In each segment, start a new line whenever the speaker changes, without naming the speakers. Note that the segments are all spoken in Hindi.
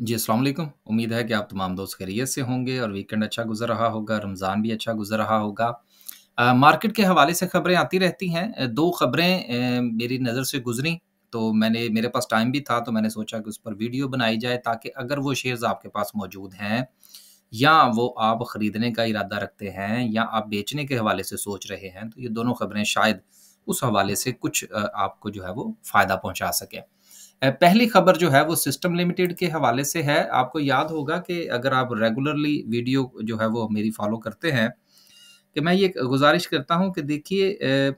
जी अस्सलाम वालेकुम उम्मीद है कि आप तमाम दोस्त खैरियत से होंगे और वीकेंड अच्छा गुजर रहा होगा रमज़ान भी अच्छा गुजर रहा होगा आ, मार्केट के हवाले से खबरें आती रहती हैं दो खबरें मेरी नज़र से गुजरी तो मैंने मेरे पास टाइम भी था तो मैंने सोचा कि उस पर वीडियो बनाई जाए ताकि अगर वो शेयर्स आपके पास मौजूद हैं या वो आप ख़रीदने का इरादा रखते हैं या आप बेचने के हवाले से सोच रहे हैं तो ये दोनों खबरें शायद उस हवाले से कुछ आपको जो है वो फ़ायदा पहुँचा सकें पहली खबर जो है वो सिस्टम लिमिटेड के हवाले से है आपको याद होगा कि अगर आप रेगुलरली वीडियो जो है वो मेरी फॉलो करते हैं कि मैं ये गुजारिश करता हूँ कि देखिए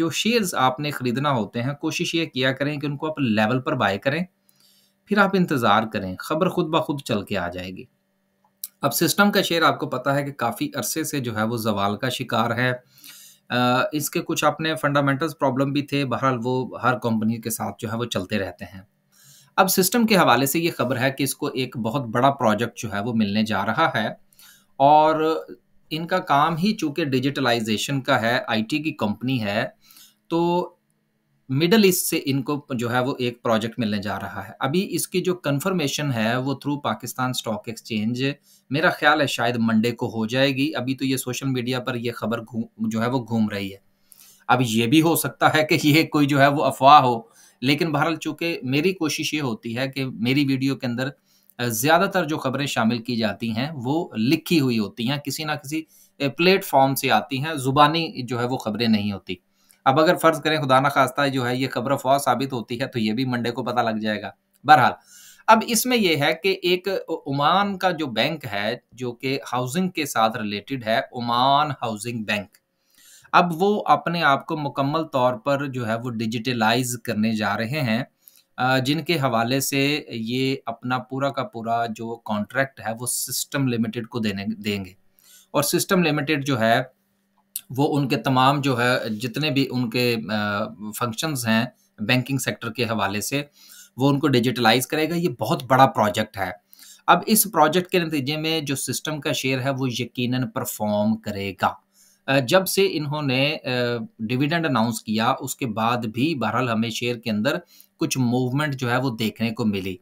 जो शेयर्स आपने ख़रीदना होते हैं कोशिश ये किया करें कि उनको आप लेवल पर बाय करें फिर आप इंतज़ार करें खबर खुद ब खुद चल के आ जाएगी अब सिस्टम का शेयर आपको पता है कि काफ़ी अरसे से जो है वो जवाल का शिकार है इसके कुछ अपने फंडामेंटल्स प्रॉब्लम भी थे बहरहाल वो हर कंपनी के साथ जो है वो चलते रहते हैं अब सिस्टम के हवाले से ये खबर है कि इसको एक बहुत बड़ा प्रोजेक्ट जो है वो मिलने जा रहा है और इनका काम ही चूँकि डिजिटलाइजेशन का है आईटी की कंपनी है तो मिडल ईस्ट से इनको जो है वो एक प्रोजेक्ट मिलने जा रहा है अभी इसकी जो कंफर्मेशन है वो थ्रू पाकिस्तान स्टॉक एक्सचेंज मेरा ख्याल है शायद मंडे को हो जाएगी अभी तो ये सोशल मीडिया पर ये खबर जो है वो घूम रही है अब ये भी हो सकता है कि ये कोई जो है वो अफवाह हो लेकिन बहरहाल चूंकि मेरी कोशिश ये होती है कि मेरी वीडियो के अंदर ज़्यादातर जो खबरें शामिल की जाती हैं वो लिखी हुई होती हैं किसी ना किसी प्लेटफॉर्म से आती हैं ज़ुबानी जो है वो खबरें नहीं होती अब अगर फर्ज करें खुदा खास्ता जो है ये खबर फौज साबित होती है तो ये भी मंडे को पता लग जाएगा बहरहाल अब इसमें यह है कि एक ओमान का जो बैंक है जो कि हाउसिंग के साथ रिलेटेड है ओमान हाउसिंग बैंक अब वो अपने आप को मुकम्मल तौर पर जो है वो डिजिटलाइज करने जा रहे हैं जिनके हवाले से ये अपना पूरा का पूरा जो कॉन्ट्रैक्ट है वो सिस्टम लिमिटेड को देने देंगे और सिस्टम लिमिटेड जो है वो उनके तमाम जो है जितने भी उनके फंक्शंस हैं बैंकिंग सेक्टर के हवाले से वो उनको डिजिटलाइज करेगा ये बहुत बड़ा प्रोजेक्ट है अब इस प्रोजेक्ट के नतीजे में जो सिस्टम का शेयर है वो यकीनन परफॉर्म करेगा जब से इन्होंने डिविडेंड अनाउंस किया उसके बाद भी बहरहाल हमें शेयर के अंदर कुछ मूवमेंट जो है वो देखने को मिली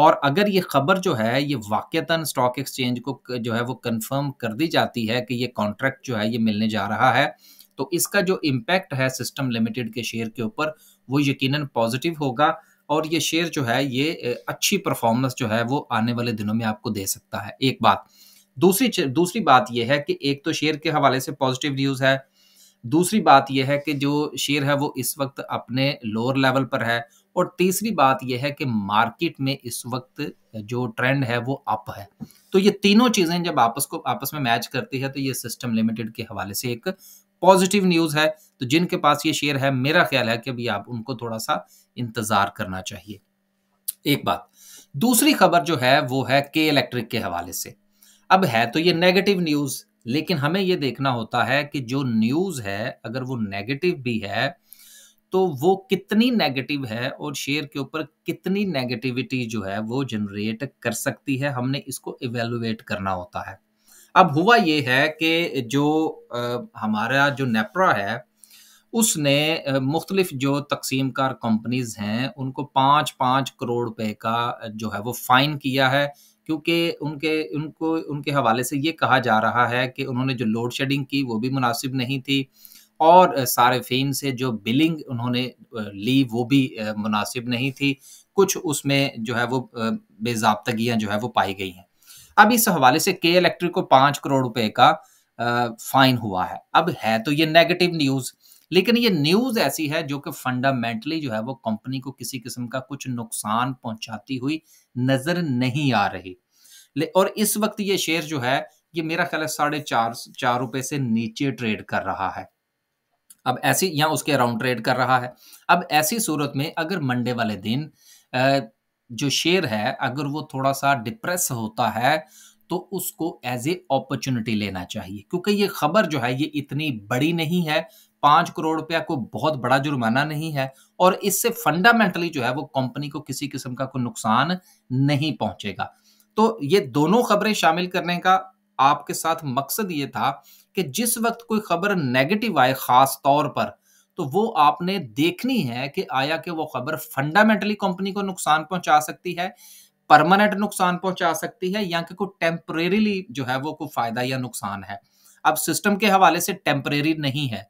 और अगर ये खबर जो है ये वाक़ता स्टॉक एक्सचेंज को जो है वो कंफर्म कर दी जाती है कि ये कॉन्ट्रैक्ट जो है ये मिलने जा रहा है तो इसका जो इम्पैक्ट है सिस्टम लिमिटेड के शेयर के ऊपर वो यकीनन पॉजिटिव होगा और ये शेयर जो है ये अच्छी परफॉर्मेंस जो है वो आने वाले दिनों में आपको दे सकता है एक बात दूसरी दूसरी बात यह है कि एक तो शेयर के हवाले से पॉजिटिव न्यूज़ है दूसरी बात यह है कि जो शेयर है वो इस वक्त अपने लोअर लेवल पर है और तीसरी बात यह है कि मार्केट में इस वक्त जो ट्रेंड है वो अप है तो ये तीनों चीजें जब आपस को आपस में मैच करती है तो ये सिस्टम लिमिटेड के हवाले से एक पॉजिटिव न्यूज है तो जिनके पास ये शेयर है मेरा ख्याल है कि अभी आप उनको थोड़ा सा इंतजार करना चाहिए एक बात दूसरी खबर जो है वो है के इलेक्ट्रिक के हवाले से अब है तो ये नेगेटिव न्यूज लेकिन हमें ये देखना होता है कि जो न्यूज़ है अगर वो नेगेटिव भी है तो वो कितनी नेगेटिव है और शेयर के ऊपर कितनी नेगेटिविटी जो है वो जनरेट कर सकती है हमने इसको इवेलुएट करना होता है अब हुआ ये है कि जो आ, हमारा जो नेप्रा है उसने मुख्तलिफ जो तकसीम कार कंपनीज हैं उनको पाँच पाँच करोड़ रुपए का जो है वो फ़ाइन किया है क्योंकि उनके उनको उनके हवाले से ये कहा जा रहा है कि उन्होंने जो लोड शेडिंग की वो भी मुनासिब नहीं थी और सारफीन से जो बिलिंग उन्होंने ली वो भी मुनासिब नहीं थी कुछ उसमें जो है वो बेजाबतगियाँ जो है वो पाई गई हैं अब इस हवाले से के इलेक्ट्रिक को पाँच करोड़ रुपए का फाइन हुआ है अब है तो ये नेगेटिव न्यूज़ लेकिन ये न्यूज़ ऐसी है जो कि फंडामेंटली जो है वो कंपनी को किसी किस्म का कुछ नुकसान पहुंचाती हुई नज़र नहीं आ रही और इस वक्त ये शेयर जो है ये मेरा ख्याल है साढ़े चार चार रुपए से नीचे ट्रेड कर रहा है अब ऐसी या उसके अराउंड ट्रेड कर रहा है अब ऐसी सूरत में अगर मंडे वाले दिन जो शेयर है अगर वो थोड़ा सा डिप्रेस होता है तो उसको एज ए अपॉर्चुनिटी लेना चाहिए क्योंकि ये खबर जो है ये इतनी बड़ी नहीं है पांच करोड़ रुपया कोई बहुत बड़ा जुर्माना नहीं है और इससे फंडामेंटली जो है वो कंपनी को किसी किस्म का कोई नुकसान नहीं पहुंचेगा तो ये दोनों खबरें शामिल करने का आपके साथ मकसद ये था कि जिस वक्त कोई खबर नेगेटिव आए खास तौर पर तो वो आपने देखनी है कि आया कि वो खबर फंडामेंटली कंपनी को नुकसान पहुंचा सकती है परमानेंट नुकसान पहुंचा सकती है या कि कोई टेम्परेरीली जो है वो कोई फायदा या नुकसान है अब सिस्टम के हवाले से टेम्परेरी नहीं है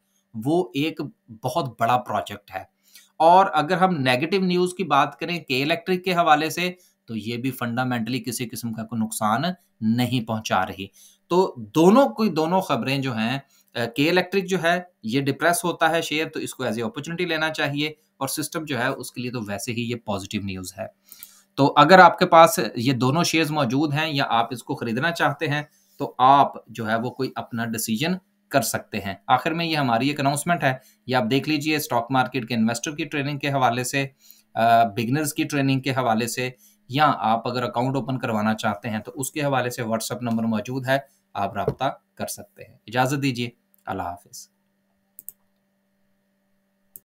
वो एक बहुत बड़ा प्रोजेक्ट है और अगर हम नेगेटिव न्यूज़ की बात करें के इलेक्ट्रिक के हवाले से तो ये भी फंडामेंटली किसी किस्म का कोई नुकसान नहीं पहुंचा रही तो दोनों कोई दोनों खबरें जो हैं के इलेक्ट्रिक जो है ये डिप्रेस होता है शेयर तो इसको एज ए अपॉर्चुनिटी लेना चाहिए और सिस्टम जो है उसके लिए तो वैसे ही ये पॉजिटिव न्यूज़ है तो अगर आपके पास ये दोनों शेयर्स मौजूद हैं या आप इसको खरीदना चाहते हैं तो आप जो है वो कोई अपना डिसीजन कर सकते हैं आखिर में ये हमारी एक अनाउंसमेंट है ये आप देख लीजिए स्टॉक मार्केट के इन्वेस्टर की ट्रेनिंग के हवाले से बिगनर्स की ट्रेनिंग के हवाले से या आप अगर अकाउंट ओपन करवाना चाहते हैं तो उसके हवाले से व्हाट्सअप नंबर मौजूद है आप रबता कर सकते हैं इजाज़त दीजिए अल्लाह हाफिज़